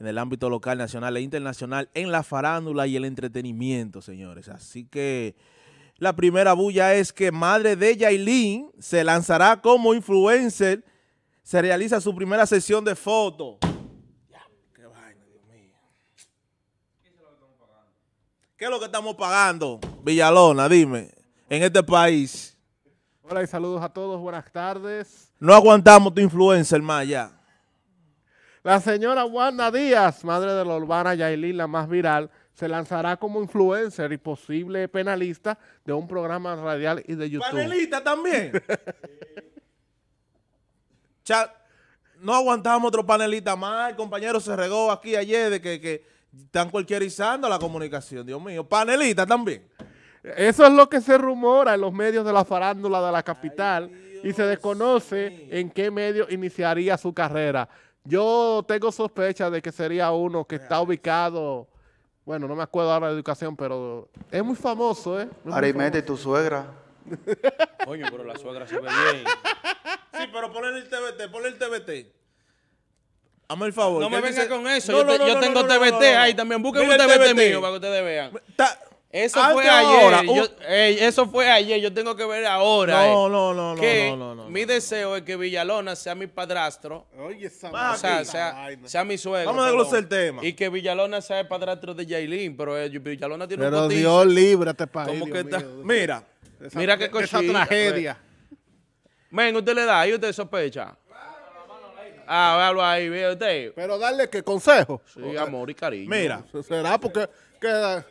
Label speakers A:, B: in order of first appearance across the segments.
A: en el ámbito local, nacional e internacional, en la farándula y el entretenimiento, señores. Así que la primera bulla es que madre de Yailin se lanzará como influencer, se realiza su primera sesión de fotos. ¡Qué es lo que estamos pagando, Villalona? Dime, en este país. Hola y saludos a todos,
B: buenas tardes.
A: No aguantamos tu influencer más ya.
B: La señora Wanda Díaz, madre de la urbana Yailin, la más viral, se lanzará como influencer y posible penalista de un programa radial y de YouTube. ¿Panelista también?
A: no aguantamos otro panelita más. El compañero se regó aquí ayer de que, están cualquierizando la comunicación. Dios mío, panelita también. Eso es lo que se rumora en los medios de la farándula de la
B: capital y se desconoce en qué medio iniciaría su carrera. Yo tengo sospecha de que sería uno que está ubicado, bueno, no me acuerdo ahora de educación, pero es muy famoso, ¿eh? y tu suegra.
A: Coño, pero la suegra se ve bien. Sí, pero ponle el TBT, ponle el TBT. Hazme el favor. No me venga con eso. yo, tengo TBT ahí también. Busquen un TBT, mío para que ustedes vean.
C: Eso fue ayer. Yo, eso fue ayer. Yo tengo que ver ahora. No, eh, no, no, que no, no, Mi deseo es que Villalona sea mi padrastro. Oye, esa o sea, sea, sea, mi suegro. Vamos a desglosar el tema. Y que Villalona sea el padrastro de Jailin. Pero eh, Villalona tiene un un Pero Dios
B: líbrate para él,
C: Mira. Esa, mira qué Esa tragedia. Men, usted le da ahí, usted sospecha. Ah, véalo ahí, ve usted. Pero dale,
A: ¿qué consejo.
B: Sí, amor y cariño. Mira. Será porque queda...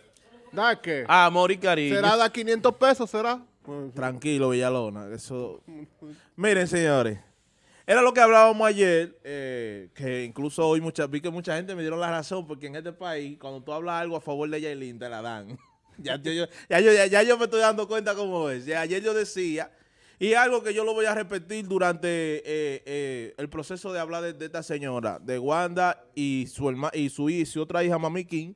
B: ¿Da
A: ah, Amor y cariño. ¿Será
B: da 500 pesos? ¿Será?
A: Tranquilo, Villalona. Eso. Miren, señores. Era lo que hablábamos ayer, eh, que incluso hoy mucha, vi que mucha gente me dieron la razón, porque en este país, cuando tú hablas algo a favor de Yailin, te la dan. ya, yo, me estoy dando cuenta cómo es. Ya, ayer yo decía, y algo que yo lo voy a repetir durante eh, eh, el proceso de hablar de, esta señora, de Wanda y su, herma, y su, y otra hija, Mami King,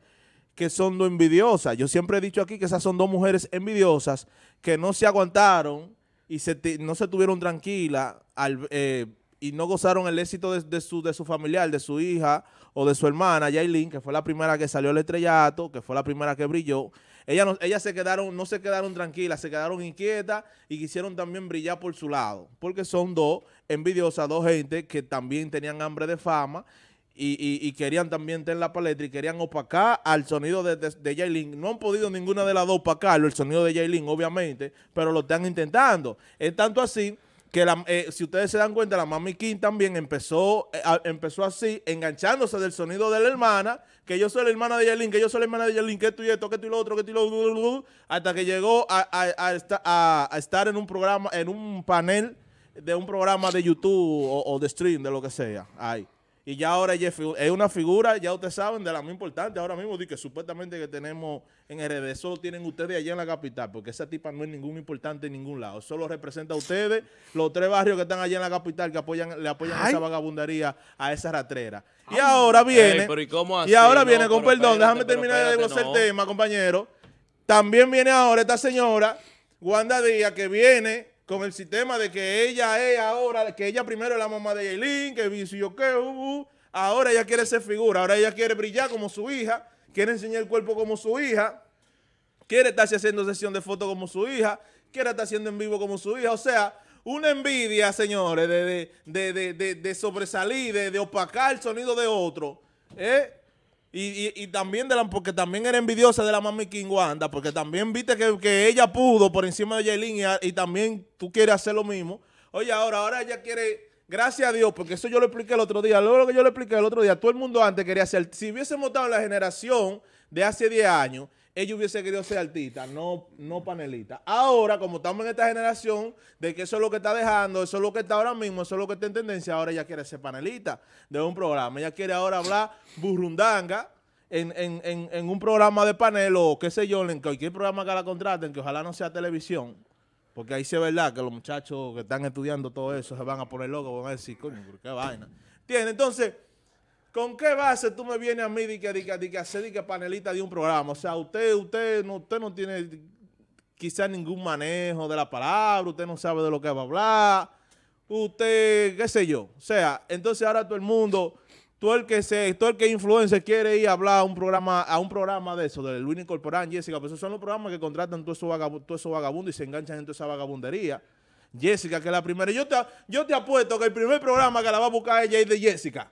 A: que son dos envidiosas. Yo siempre he dicho aquí que esas son dos mujeres envidiosas que no se aguantaron y no se tuvieron tranquilas eh, y no gozaron el éxito de, su, de su familiar, de su hija o de su hermana, Yailin, que fue la primera que salió al estrellato, que fue la primera que brilló. Ellas, no, se quedaron, no se quedaron tranquilas, se quedaron inquietas y quisieron también brillar por su lado, porque son dos envidiosas, dos gente que también tenían hambre de fama y, querían también tener la paleta y querían opacar al sonido de, de, No han podido ninguna de las dos opacarlo, el sonido de Jailin, obviamente, pero lo están intentando. Es tanto así que eh, si ustedes se dan cuenta, la Mami King también empezó, eh, empezó así, enganchándose del sonido de la hermana, que yo soy la hermana de Yailin, que yo soy la hermana de Yailin, que tú y esto, que esto y lo otro, que tú y lo otro, hasta que llegó a, estar en un programa, en un panel de un programa de YouTube o, o de stream, de lo que sea. Ahí. Y ya ahora es una figura, ya ustedes saben, de la muy importante ahora mismo, que supuestamente que tenemos en RD, solo tienen ustedes allá en la capital, porque esa tipa no es ningún importante en ningún lado. Solo representa a ustedes, los tres barrios que están allá en la capital que apoyan, le apoyan a esa vagabundería a esa ratrera. Y ahora viene, ¿y, ahora viene, con perdón, déjame terminar de el tema, compañero. También viene ahora esta señora, Wanda Díaz, que viene con el sistema de que ella es ahora, que ella primero es la mamá de Yailin, que vicio que hubo, uh, uh. ahora ella quiere ser figura, ahora ella quiere brillar como su hija, quiere enseñar el cuerpo como su hija, quiere estarse haciendo sesión de fotos como su hija, quiere estar haciendo en vivo como su hija, o sea, una envidia, señores, de, de sobresalir, de, opacar el sonido de otro, ¿eh? Y, y, también de la, porque también era envidiosa de la mami King Wanda, porque también viste que, ella pudo por encima de Jailin y, y, también tú quieres hacer lo mismo. Oye, ahora, ahora ella quiere, gracias a Dios, porque eso yo lo expliqué el otro día, luego lo que yo le expliqué el otro día, todo el mundo antes quería hacer, si hubiésemos estado en la generación de hace 10 años, ellos hubiese querido ser artista, no, no Ahora, como estamos en esta generación, de que eso es lo que está dejando, eso es lo que está ahora mismo, eso es lo que está en tendencia, ahora ella quiere ser panelista de un programa. Ella quiere ahora hablar burrundanga en, un programa de panel o qué sé yo, en cualquier programa que la contraten, que ojalá no sea televisión. Porque ahí sí es verdad que los muchachos que están estudiando todo eso se van a poner locos, van a decir, coño, qué vaina? Tiene, Entonces... ¿Con qué base tú me vienes a mí de que, panelita de un programa? O sea, usted, usted, no, usted no tiene quizás ningún manejo de la palabra, usted no sabe de lo que va a hablar, usted, qué sé yo. O sea, entonces ahora todo el mundo, todo el que se, todo el que influencer quiere ir a hablar a un programa, a un programa de eso, de Luis Corporán, Jessica, Pero pues esos son los programas que contratan todos esos vagabundos eso vagabundo y se enganchan en toda esa vagabundería. Jessica, que es la primera. Yo te, yo te apuesto que el primer programa que la va a buscar ella es de Jessica.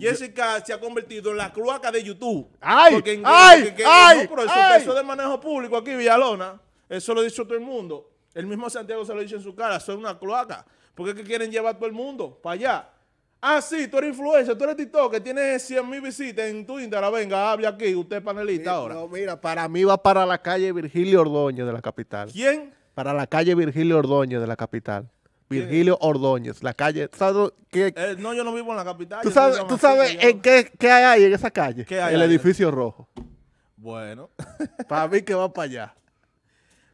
A: Jessica se ha convertido en la cloaca de YouTube. ¡Ay! Porque ¡Ay! ¡Ay! eso, ¡Ay! de manejo público aquí, Villalona, eso lo dice todo el mundo. El mismo Santiago se lo dice en su cara, son una cloaca. ¿Por qué quieren llevar todo el mundo para allá. Ah, sí, tú eres influencer, tú eres TikTok, que tienes 100 mil visitas en Twitter. Venga, hable aquí, usted es panelista ahora. No, mira,
B: para mí va para la calle Virgilio Ordoño de la capital. ¿Quién? Para la calle Virgilio Ordoño de la capital. Virgilio Ordóñez, la calle. Eh,
A: no, yo no vivo en la capital. ¿Tú sabes,
B: qué, hay ahí en esa calle? ¿Qué hay el edificio rojo.
A: Bueno. para mí que va para allá.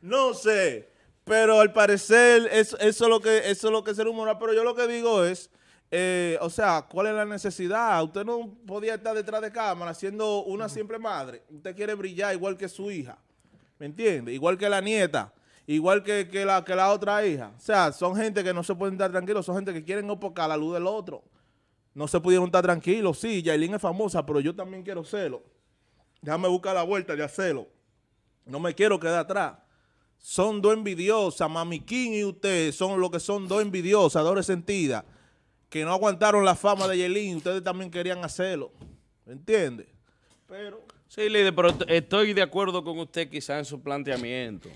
A: No sé, pero al parecer eso, es lo que, es lo que se rumora. Pero yo lo que digo es, eh, o sea, ¿cuál es la necesidad? Usted no podía estar detrás de cámara siendo una siempre madre. Usted quiere brillar igual que su hija, ¿me entiende? Igual que la nieta. Igual que, la, que la otra hija. O sea, son gente que no se pueden estar tranquilos, son gente que quieren opacar la luz del otro. No se pudieron estar tranquilos. Sí, Yailin es famosa, pero yo también quiero celo. Déjame buscar la vuelta de hacerlo. No me quiero quedar atrás. Son dos envidiosas. Mamiquín y usted son lo que son dos envidiosas, dos resentidas. Que no aguantaron la fama de Yailin. Ustedes también querían hacerlo. ¿Me entiendes?
C: Pero... Sí, líder, pero estoy de acuerdo con usted quizá en su planteamiento.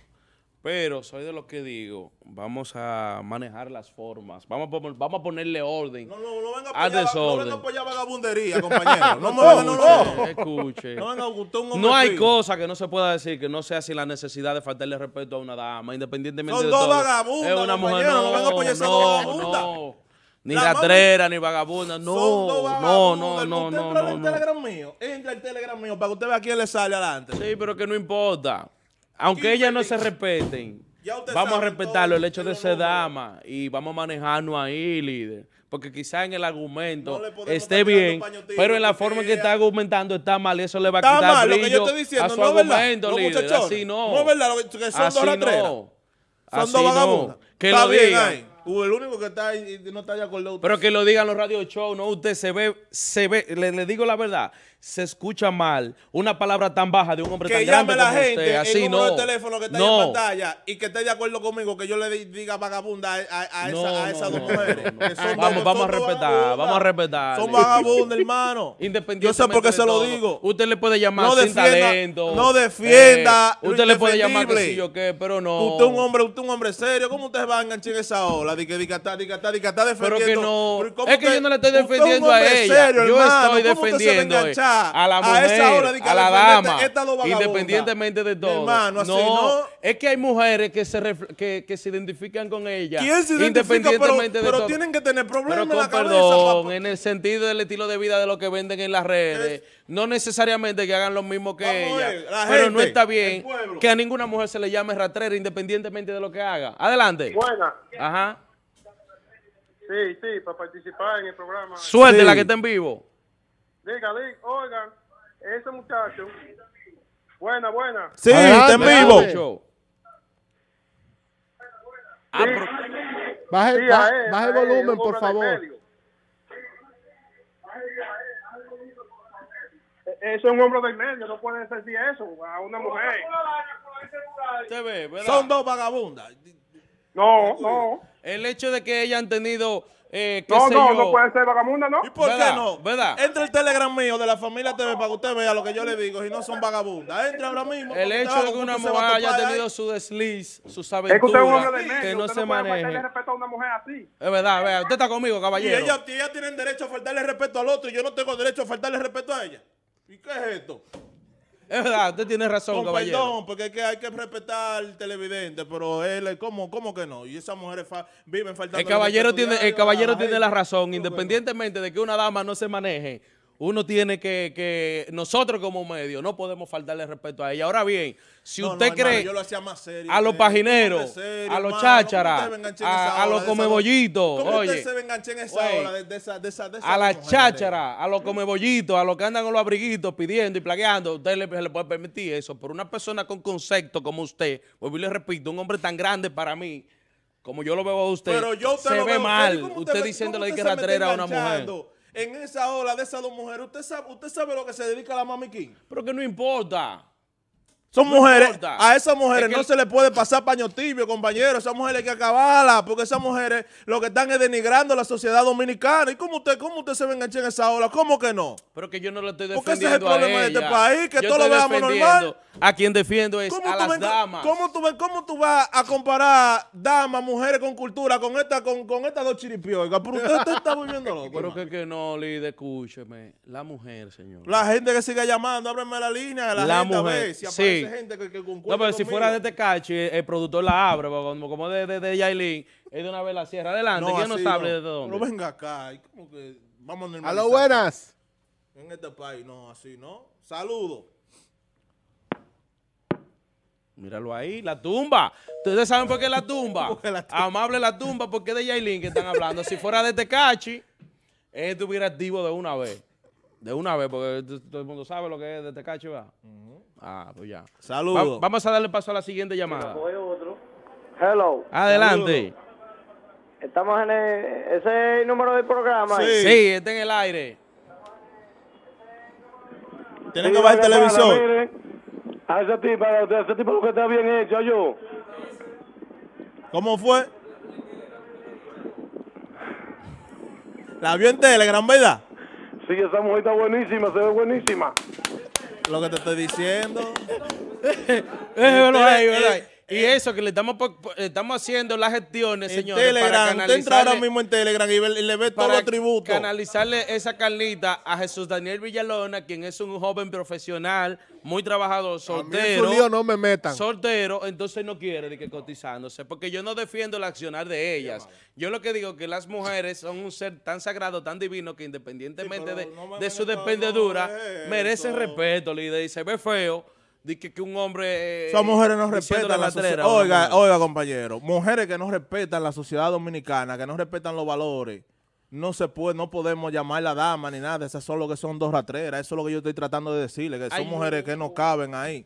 C: Pero soy de lo que digo, vamos a manejar las formas, vamos a, vamos a ponerle orden. No, no, no venga a apoyar, no venga a vagabundería, compañero. no, no, no. Escuche. No, venga, un no hay cosa que no se pueda decir que no sea sin la necesidad de faltarle respeto a una dama, independientemente de todo. Son dos vagabundas, es una mujer, no, no venga a apoyar dos Ni la ni vagabunda, no, no, no, no, no, no. Usted
A: Telegram mío, entra el
C: Telegram mío para que usted vea quién le sale adelante. Sí, pero que no importa. Aunque ellas no se respeten, vamos a respetarlo el hecho de ser dama y vamos a manejarnos ahí, líder. Porque quizás en el argumento esté bien, pero en la forma en que está argumentando está mal y eso le va a está quitar mal, brillo lo que yo estoy diciendo, a su no argumento, verdad, líder. Así no. es verdad, que son Así dos latreras. No.
A: Son Así dos No. Que lo bien, digan. Uy, El único que está ahí, no está de acuerdo. Pero que
C: lo digan los radio show, no usted se ve, se ve, le digo la verdad se escucha mal una palabra tan baja de un hombre que tan grande Que llame la gente el número teléfono que está no. en pantalla
A: y que esté de acuerdo conmigo que yo le diga vagabunda a, a, esa, a esas dos mujeres. vamos, vamos a respetar, vamos a respetar. Son vagabundas, hermano. Yo sé por qué se lo digo. Usted le puede llamar no defienda, sin talento. No defienda. Eh, usted le puede llamar que yo pero no. Usted un hombre, usted un hombre serio. ¿Cómo usted va a enganchar en esa ola? Dica diga, está, está, defendiendo. Pero que no. Es que yo no le estoy defendiendo a ella. yo estoy defendiendo. Eh? a, la mujer, a, la dama, independientemente de todo. no,
C: es que hay mujeres que se, que, se identifican con ella, independientemente pero, de todo. Pero tienen
A: que tener problemas con en la perdón,
C: en el sentido del estilo de vida de lo que venden en las redes, no necesariamente que hagan lo mismo que ella, pero no está bien que a ninguna mujer se le llame ratrera independientemente de lo que haga. Adelante. Ajá.
B: Sí, sí, para participar en el programa. Suerte la que está en vivo oigan, ese muchacho. Buena, buena. Sí, está en
C: vivo.
A: Ah, baje, el volumen, por favor.
B: E, eso es un hombre del medio, no pueden decir eso a una mujer. Son dos vagabundas.
C: No, no. El hecho de
A: que ella han tenido eh, no, no, no puede
B: ser vagabunda, ¿no? ¿Y por qué no?
A: ¿verdad? Entra el Telegram mío de la familia TV para que usted vea lo que yo le digo, si no son vagabundas. Entra ahora mismo. El hecho de que una mujer haya tenido
C: su desliz, su sabiduría es que, que no se no maneje.
A: respeto a una mujer
C: así. Es verdad, vea, usted está conmigo, caballero. Y ellas,
A: ellas tienen derecho a faltarle respeto al otro y yo no tengo derecho a faltarle respeto a ella. ¿Y qué es esto?
C: Es verdad, usted tiene razón, Con Perdón,
A: porque que hay que respetar al televidente, pero él, ¿cómo, que no? Y esas mujeres viven faltando. El caballero, tiene, el caballero tiene la razón,
C: independientemente de que una dama no se maneje uno tiene que, que, nosotros como medio no podemos faltarle respeto a ella. Ahora bien, si usted cree a los pagineros, a los chácharas, a, los comebollitos, oye, se
A: en esa esa, de a las
C: chácharas, a los comebollitos, a los que andan con los abriguitos pidiendo y plagueando, usted le, puede permitir eso, pero una persona con concepto como usted, vuelvo y le repito, un hombre tan grande para mí, como yo lo veo a usted, yo se ve mal. Usted, diciéndole que ratrera a una mujer
A: en esa ola de esas dos mujeres, ¿usted sabe, usted sabe lo que se dedica a la mamiquín? Pero que no importa. Son mujeres, a esas mujeres no se les puede pasar paño tibio, compañero. Esas mujeres hay que acabarlas, porque esas mujeres lo que están es denigrando la sociedad dominicana. ¿Y cómo usted, cómo usted se enganchar en esa ola? ¿Cómo que no? Pero
C: que yo no lo estoy defendiendo. Porque ese es el problema de este país, que todo lo veamos normal. A quien
A: defiendo es a las damas. ¿cómo tú, ¿Cómo tú vas a comparar damas, mujeres con cultura, con estas con, con dos chiripioicas? porque usted, usted está
C: viviendo loco. Pero que, no, líder, escúcheme. La mujer, señor.
A: La gente que sigue llamando, ábreme la línea. La, mujer. sí. No, pero si fuera de
C: Tecachi este el productor la abre, como, como de, de, Yailin,
A: es de una vez la cierra. Adelante, ¿quién no sabe de dónde? Pero venga acá, como que vamos a lo buenas! En este país, no, así, ¿no? Saludos.
C: Míralo ahí, la tumba. ¿Ustedes saben por qué la tumba? la tumba? Amable la tumba, porque de Yailin que están hablando. si fuera de Tecachi, este él estuviera activo de una vez. De una vez, porque todo el mundo sabe lo que es de Tecachi, este ¿verdad? Mm. Ah, pues ya. Saludos. vamos a darle paso a la siguiente llamada. Hello. Adelante. Estamos en ese número de programa. Sí, está en el aire. Tiene que bajar el televisor.
A: a ese tipo, a ese tipo lo que está bien hecho, yo. ¿Cómo fue? La vio en Telegram, ¿verdad? Sí, esa mujer está buenísima, se ve buenísima lo que te estoy diciendo. Velo eh, ahí, lo ahí.
C: Y eso que le estamos, estamos haciendo las gestiones, señores. Telegram, para usted entra ahora mismo en Telegram y, le ve todo tributo. Canalizarle esa carnita a Jesús Daniel Villalona, quien es un joven profesional, muy trabajador, soltero. no me metan. Soltero, entonces no quiere de que cotizándose, porque yo no defiendo el accionar de ellas. Yo lo que digo es que las mujeres son un ser tan sagrado, tan divino, que independientemente de, su dependedura, merecen respeto, le y se ve feo de que, un hombre... Eh, son mujeres no respetan la sociedad. Oiga,
A: oiga, compañero. Mujeres que no respetan la sociedad dominicana, que no respetan los valores no se puede, no podemos llamar la dama ni nada, esas son lo que son dos ratreras, eso es lo que yo estoy tratando de decirle, que son mujeres que no caben ahí.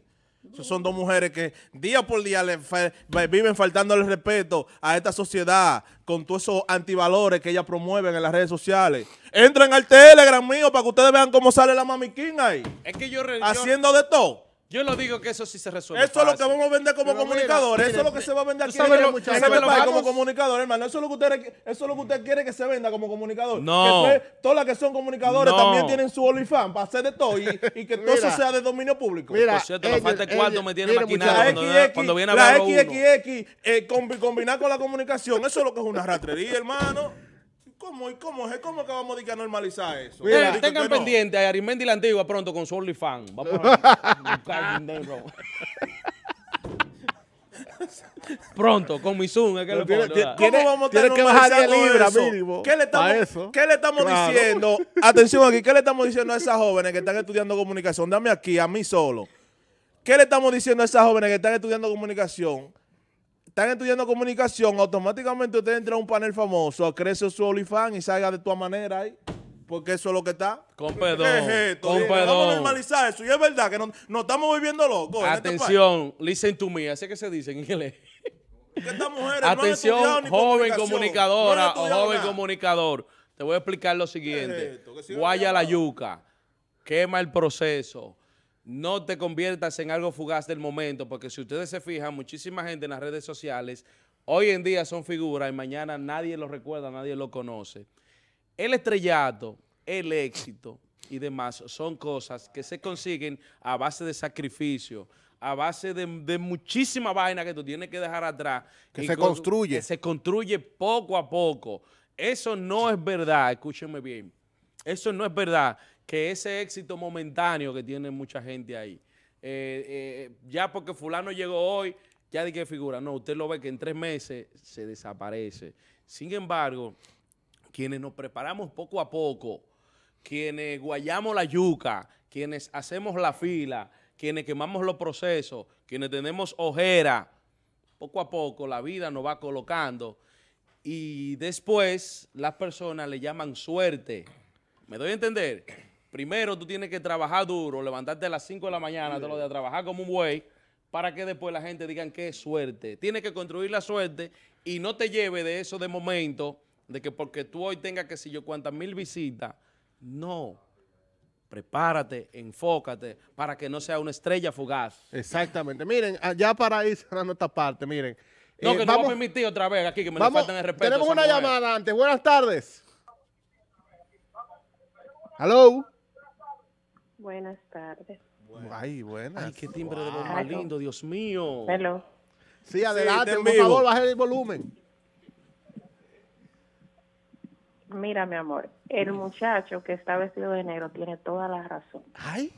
A: son dos mujeres que día por día viven faltando el respeto a esta sociedad con todos esos antivalores que ellas promueven en las redes sociales. Entren al Telegram mío para que ustedes vean cómo sale la mamiquín ahí.
C: Es que yo Haciendo de todo. Yo no digo que eso sí se resuelve. Eso es lo que vamos a
A: vender como comunicadores. eso es lo que se va a vender aquí este lo, este como comunicadores, hermano. Eso es lo que usted, eso es lo que usted quiere que se venda como comunicador. No. todas las que son comunicadores también tienen su OnlyFans para hacer de todo y, que todo eso sea de dominio público. Mira, Por cierto, la falta de cuarto me tiene maquinado cuando, La XXX, eh, combinar con la comunicación, eso es lo que es una ratrería, hermano. ¿Cómo y cómo es? ¿Cómo acabamos de normalizar eso? tengan pendiente a
C: Arimendi la Antigua pronto con su Fan. Vamos Pronto, con mi Zoom. ¿Cómo vamos a tener que bajar de ¿Qué le estamos, diciendo? Atención aquí, ¿qué
A: le estamos diciendo a esas jóvenes que están estudiando comunicación? Dame aquí, a mí solo. ¿Qué le estamos diciendo a esas jóvenes que están estudiando comunicación? están estudiando comunicación, automáticamente usted entra a un panel famoso, crece su olifán y salga de tu manera ahí. Porque eso es lo que está.
C: Con perdón, Es con pedón. Vamos a normalizar
A: eso. Y es verdad que nos no estamos viviendo locos. Este Atención,
C: listen to me. Así que se dice en inglés. Atención, joven comunicadora o joven comunicador. Te voy a explicar lo siguiente. Guaya la yuca. Quema el proceso no te conviertas en algo fugaz del momento, porque si ustedes se fijan, muchísima gente en las redes sociales hoy en día son figuras y mañana nadie lo recuerda, nadie lo conoce. El estrellato, el éxito y demás son cosas que se consiguen a base de sacrificio, a base de, muchísima vaina que tú tienes que dejar atrás. Que se construye. se construye poco a poco. Eso no es verdad, escúchenme bien. Eso no es verdad que ese éxito momentáneo que tiene mucha gente ahí, eh, eh, ya porque fulano llegó hoy, ya de qué figura. No, usted lo ve que en tres meses se desaparece. Sin embargo, quienes nos preparamos poco a poco, quienes guayamos la yuca, quienes hacemos la fila, quienes quemamos los procesos, quienes tenemos ojera, poco a poco la vida nos va colocando y después las personas le llaman suerte. ¿Me doy a entender? Primero tú tienes que trabajar duro, levantarte a las 5 de la mañana, te lo de trabajar como un buey, para que después la gente digan qué suerte. Tienes que construir la suerte y no te lleve de eso de momento, de que porque tú hoy tengas que si yo cuántas mil visitas. No. Prepárate, enfócate para que no sea una estrella fugaz. Exactamente. Miren, ah, ya
B: para ir cerrando esta parte, miren. No, eh, que vamos, a
C: permitir otra vez aquí que me faltan el respeto. Tenemos una llamada
B: antes. Buenas tardes. Hello.
A: Buenas tardes.
B: Ay, buenas. Ay, qué timbre de voz más lindo, Dios mío. Sí, adelante, por favor, baje el volumen.
A: Mira, mi amor, el muchacho que está vestido de negro tiene toda la razón. Ay.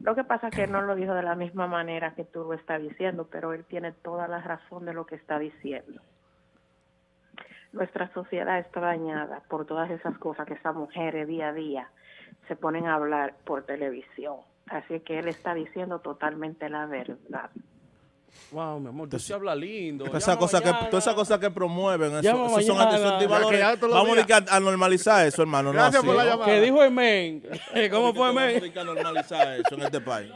A: Lo que pasa es que él no lo dijo de la misma manera que tú lo estás diciendo, pero él tiene toda la razón de lo que está diciendo. Nuestra sociedad está dañada por todas esas cosas que esas mujeres día a día se ponen a hablar por televisión. Así que él está diciendo totalmente la verdad. Wow, mi amor, tú sí hablas lindo. Todas esas cosas que, que promueven, son Vamos a, normalizar eso, hermano. Gracias por la llamada. Que dijo el
C: men. Eh, ¿Cómo fue el men? normalizar eso en este país.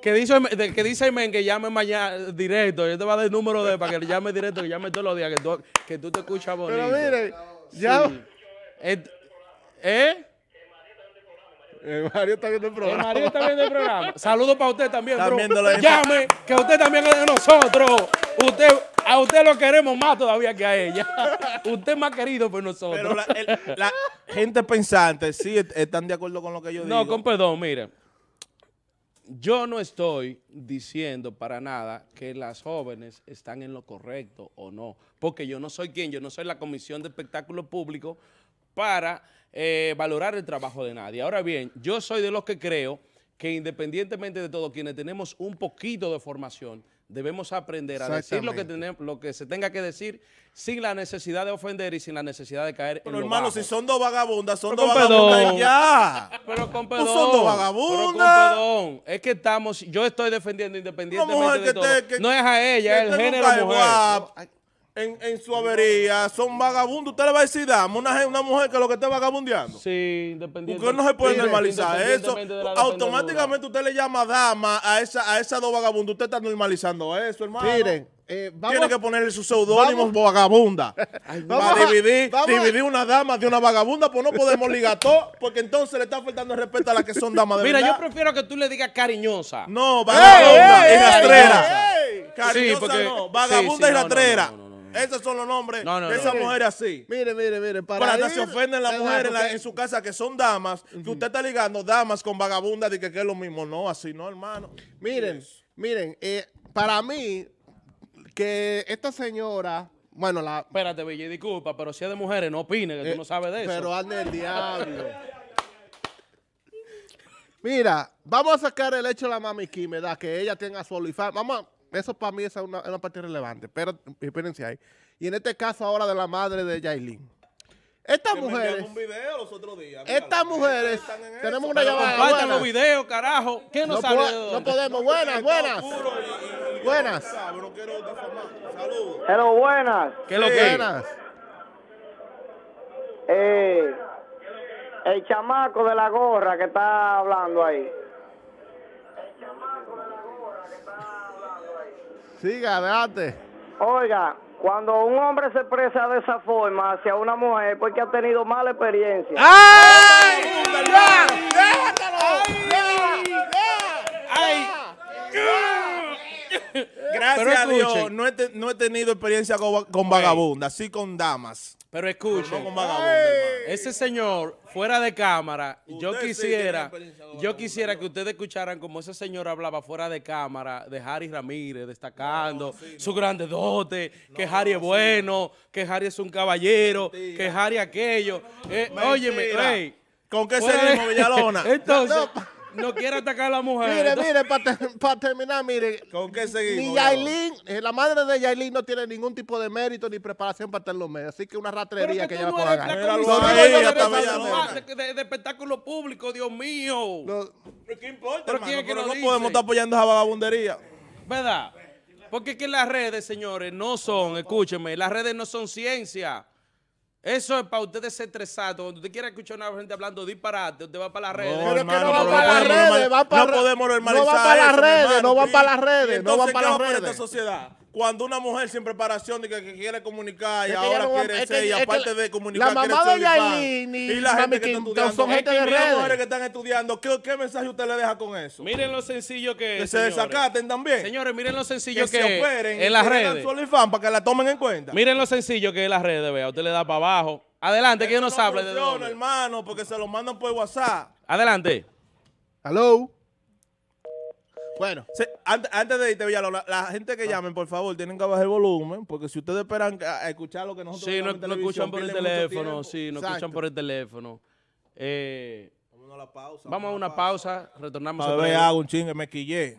C: que dice, que dice el men que llame mañana directo. Yo te voy a dar el número de para que le llame directo, que llame todos los días, que tú, que tú te escuchas bonito. Pero mire, ya... ¿Eh? Eh, el eh, Mario está viendo el programa. El Mario está viendo el programa. Saludos para usted también, Llame, que usted también es de nosotros. Usted, a usted lo queremos más todavía que a ella. Usted es más querido por nosotros. Pero la,
A: la gente pensante sí están de acuerdo con lo que yo digo. No, con
C: perdón, mire. Yo no estoy diciendo para nada que las jóvenes están en lo correcto o no, porque yo no soy quien, yo no soy la Comisión de Espectáculos Públicos para eh, valorar el trabajo de nadie. Ahora bien, yo soy de los que creo que independientemente de todos quienes tenemos un poquito de formación, debemos aprender a decir lo que, tenemos, lo que se tenga que decir sin la necesidad de ofender y sin la necesidad de caer en hermano, Pero bajo. si son dos vagabundas, son dos vagabundas ya.
A: Pero con perdón. son dos vagabundas.
C: perdón. Es que estamos, yo estoy defendiendo independientemente de todo. no es a ella, es el género mujer
A: en, su avería son vagabundos. Usted le va a decir, dama, una, una mujer que lo que esté vagabundeando. Sí, independiente. porque no se puede normalizar eso. Automáticamente usted le llama dama a esa, a esa dos vagabundos. Usted está normalizando eso, hermano. Miren. Eh, Tiene que ponerle su seudónimo vagabunda. para dividir, dividir, una dama de una vagabunda, pues no podemos ligar todo, porque entonces le está faltando el respeto a las que son damas de Mira, yo
C: prefiero que tú le digas cariñosa. No, vagabunda y
A: rastrera. cariñosa no, vagabunda y rastrera. Esos son los nombres de esas mujeres así. Mire, mire, mire.
B: Para, que se ofenden las mujeres en,
A: su casa que son damas, que usted está ligando damas con vagabundas y que, es lo mismo. No, así no, hermano. Miren, miren,
B: eh, para mí, que esta señora bueno, la... Espérate,
C: Villa, disculpa, pero
B: si es de mujeres, no opine, que tú eh, no sabes de eso. Pero ande el diablo. Mira, vamos a sacar el hecho de la mami Kim, ¿verdad? Que ella tenga su mamá Vamos, eso para mí es una, una parte relevante, pero espérense ahí. Y en este caso ahora de la madre de Yailin. Estas mujeres.
A: Un video los otros días. Estas
B: mujeres. Tenemos una llamada. Faltan los videos, carajo. ¿Qué nos no no podemos. buenas, buenas. buenas. Saludos. Pero buenas. ¿Qué lo que? Buenas. Eh, el chamaco de la gorra que está hablando ahí. Siga, adelante. Oiga, cuando un hombre se expresa de esa forma hacia una mujer, porque ha tenido mala experiencia.
A: ¡Ay! ¡Ay! ¡Ay! gracias pero a no he, no he, tenido experiencia con, vagabundas, sí con damas. Pero escuchen,
C: ese señor fuera de cámara, yo quisiera, yo quisiera que ustedes escucharan como ese señor hablaba fuera de cámara de Harry Ramírez, destacando su grande dote, que Harry es bueno, que Harry es un caballero, que Harry aquello. Eh, óyeme, ¿con qué se
B: Villalona? no quiere atacar a la mujer. Mire, mire, para terminar, mire. ¿Con qué seguimos? Ni Yailin, eh, la madre de Yailin no tiene ningún tipo de mérito ni preparación para estar en los
A: medios. Así que una ratrería que, ya no puede a De, espectáculo público, Dios mío. ¿Qué importa, hermano, no podemos estar apoyando esa vagabundería.
C: ¿Verdad? Porque es que las redes, señores, no son, escúcheme, las redes no son ciencia. Eso es para ustedes ser estresados. Cuando usted quiera escuchar a una gente hablando disparate, usted va
A: para las redes. No, Pero hermano, que no va para las redes, va para No podemos normalizar No va para las redes, no va para las redes, no va para las redes. esta sociedad? cuando una mujer sin preparación y que, quiere comunicar y ahora quiere ser, y aparte de comunicar, la mamá de y, la gente que está estudiando, están estudiando, ¿qué, mensaje usted le deja con eso? Miren lo sencillo que Que se desacaten también. Señores, miren lo sencillo que, se operen en las redes. para que la tomen en cuenta.
C: Miren lo sencillo que es las redes, vea, usted le da para abajo. Adelante, que yo no, hable de no,
A: hermano, porque se lo mandan por WhatsApp. Adelante. Hello. Bueno. antes, de irte, Villalobos, la, gente que ah. llamen, por favor, tienen que bajar el volumen, porque si ustedes esperan a, escuchar lo que nosotros... Sí, no, escuchan por el teléfono, sí, no escuchan por
C: el teléfono. Eh, vamos a
A: una pausa. Vamos a una pausa, retornamos. A ver, hago un chingue, me quillé.